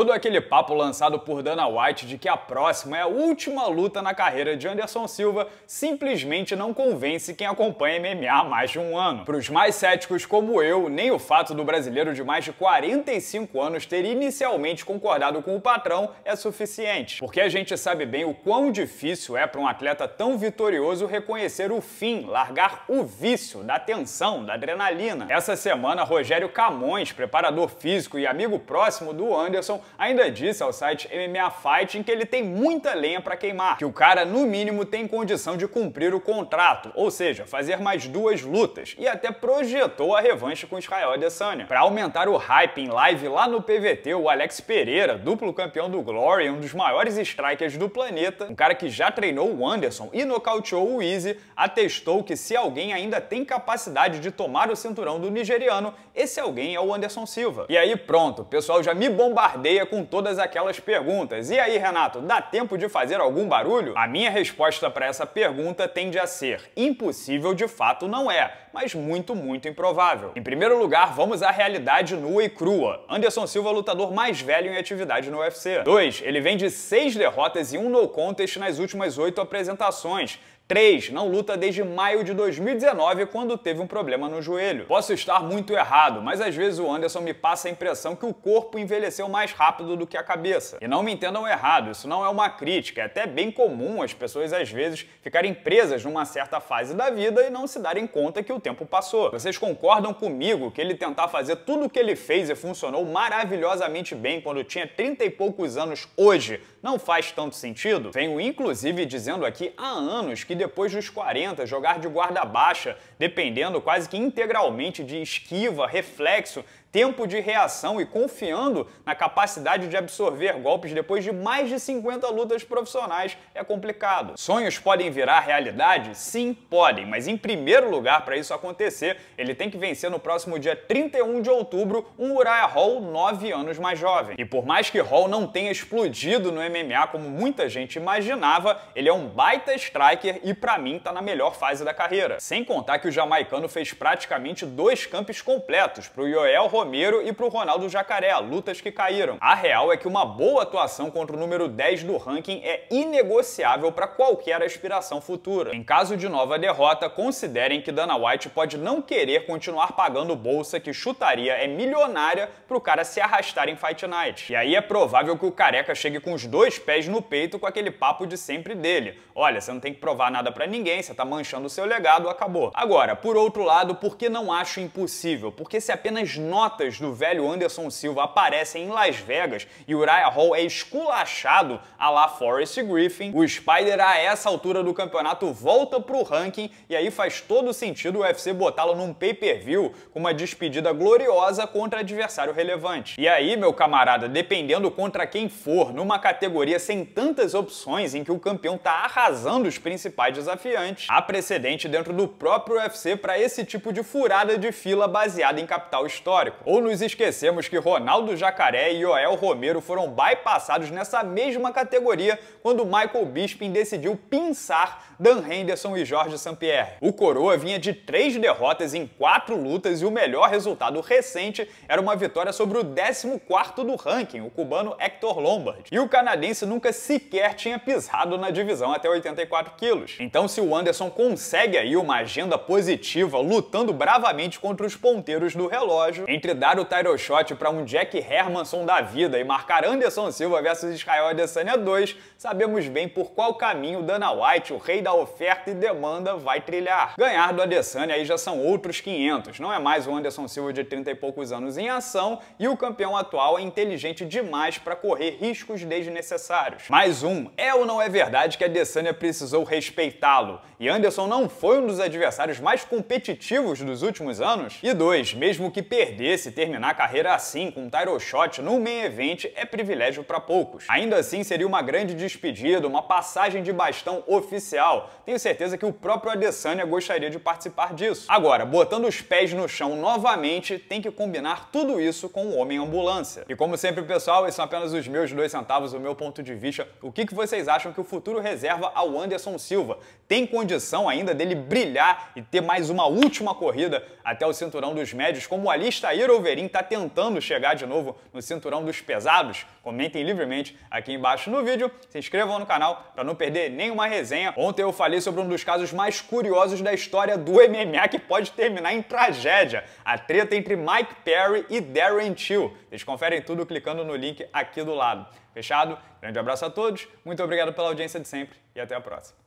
Todo aquele papo lançado por Dana White de que a próxima é a última luta na carreira de Anderson Silva simplesmente não convence quem acompanha MMA há mais de um ano. Para os mais céticos como eu, nem o fato do brasileiro de mais de 45 anos ter inicialmente concordado com o patrão é suficiente, porque a gente sabe bem o quão difícil é para um atleta tão vitorioso reconhecer o fim, largar o vício da tensão, da adrenalina. Essa semana, Rogério Camões, preparador físico e amigo próximo do Anderson, ainda disse ao site MMA Fighting que ele tem muita lenha para queimar, que o cara no mínimo tem condição de cumprir o contrato, ou seja, fazer mais duas lutas, e até projetou a revanche com Israel Adesanya. Para aumentar o hype em live lá no PVT, o Alex Pereira, duplo campeão do Glory, um dos maiores strikers do planeta, um cara que já treinou o Anderson e nocauteou o Easy, atestou que se alguém ainda tem capacidade de tomar o cinturão do nigeriano, esse alguém é o Anderson Silva. E aí pronto, o pessoal já me bombardeia com todas aquelas perguntas. E aí, Renato, dá tempo de fazer algum barulho? A minha resposta para essa pergunta tende a ser: impossível de fato não é, mas muito, muito improvável. Em primeiro lugar, vamos à realidade nua e crua. Anderson Silva é o lutador mais velho em atividade no UFC. 2. Ele vem de 6 derrotas e um no contest nas últimas 8 apresentações. 3. Não luta desde maio de 2019, quando teve um problema no joelho. Posso estar muito errado, mas às vezes o Anderson me passa a impressão que o corpo envelheceu mais rápido do que a cabeça. E não me entendam errado, isso não é uma crítica, é até bem comum as pessoas às vezes ficarem presas numa certa fase da vida e não se darem conta que o tempo passou. Vocês concordam comigo que ele tentar fazer tudo o que ele fez e funcionou maravilhosamente bem quando tinha 30 e poucos anos hoje não faz tanto sentido? Venho inclusive dizendo aqui há anos que depois dos 40, jogar de guarda baixa, dependendo quase que integralmente de esquiva, reflexo, tempo de reação e confiando na capacidade de absorver golpes depois de mais de 50 lutas profissionais é complicado. Sonhos podem virar realidade? Sim, podem, mas em primeiro lugar, para isso acontecer, ele tem que vencer no próximo dia 31 de outubro um Uriah Hall 9 anos mais jovem. E por mais que Hall não tenha explodido no MMA como muita gente imaginava, ele é um baita striker e para mim tá na melhor fase da carreira. Sem contar que o jamaicano fez praticamente dois campos completos para o Yoel Romero e para o Ronaldo Jacaré, lutas que caíram. A real é que uma boa atuação contra o número 10 do ranking é inegociável para qualquer aspiração futura. Em caso de nova derrota, considerem que Dana White pode não querer continuar pagando bolsa que chutaria é milionária para o cara se arrastar em Fight Night. E aí é provável que o careca chegue com os dois pés no peito com aquele papo de sempre dele. Olha, você não tem que provar nada para ninguém, você tá manchando o seu legado, acabou. Agora, por outro lado, por que não acho impossível? Porque se apenas nós notas do velho Anderson Silva aparecem em Las Vegas e Uriah Hall é esculachado a la Forrest Griffin, o Spider a essa altura do campeonato volta pro ranking e aí faz todo sentido o UFC botá-lo num pay-per-view com uma despedida gloriosa contra adversário relevante. E aí, meu camarada, dependendo contra quem for, numa categoria sem tantas opções em que o campeão tá arrasando os principais desafiantes, há precedente dentro do próprio UFC para esse tipo de furada de fila baseada em capital histórico ou nos esquecemos que Ronaldo Jacaré e Joel Romero foram bypassados nessa mesma categoria quando Michael Bisping decidiu pinçar Dan Henderson e Jorge Sampierre. O Coroa vinha de três derrotas em quatro lutas e o melhor resultado recente era uma vitória sobre o 14º do ranking, o cubano Hector Lombard. E o canadense nunca sequer tinha pisado na divisão até 84 quilos. Então se o Anderson consegue aí uma agenda positiva lutando bravamente contra os ponteiros do relógio, entre entre dar o title shot para um Jack Hermanson da vida e marcar Anderson Silva versus Israel Adesanya 2, sabemos bem por qual caminho Dana White, o rei da oferta e demanda, vai trilhar. Ganhar do Adesanya aí já são outros 500, não é mais o Anderson Silva de 30 e poucos anos em ação e o campeão atual é inteligente demais para correr riscos desnecessários. Mais um, é ou não é verdade que Adesanya precisou respeitá-lo? E Anderson não foi um dos adversários mais competitivos dos últimos anos? E dois, mesmo que perdesse, se terminar a carreira assim, com um title shot no main event, é privilégio para poucos. Ainda assim, seria uma grande despedida, uma passagem de bastão oficial. Tenho certeza que o próprio Adesanya gostaria de participar disso. Agora, botando os pés no chão novamente, tem que combinar tudo isso com o Homem Ambulância. E como sempre, pessoal, esses são apenas os meus dois centavos, o meu ponto de vista. O que, que vocês acham que o futuro reserva ao Anderson Silva? Tem condição ainda dele brilhar e ter mais uma última corrida até o cinturão dos médios, como a lista aí Jair Overin está tentando chegar de novo no cinturão dos pesados? Comentem livremente aqui embaixo no vídeo, se inscrevam no canal para não perder nenhuma resenha. Ontem eu falei sobre um dos casos mais curiosos da história do MMA que pode terminar em tragédia, a treta entre Mike Perry e Darren Till. Vocês conferem tudo clicando no link aqui do lado. Fechado? Grande abraço a todos, muito obrigado pela audiência de sempre e até a próxima.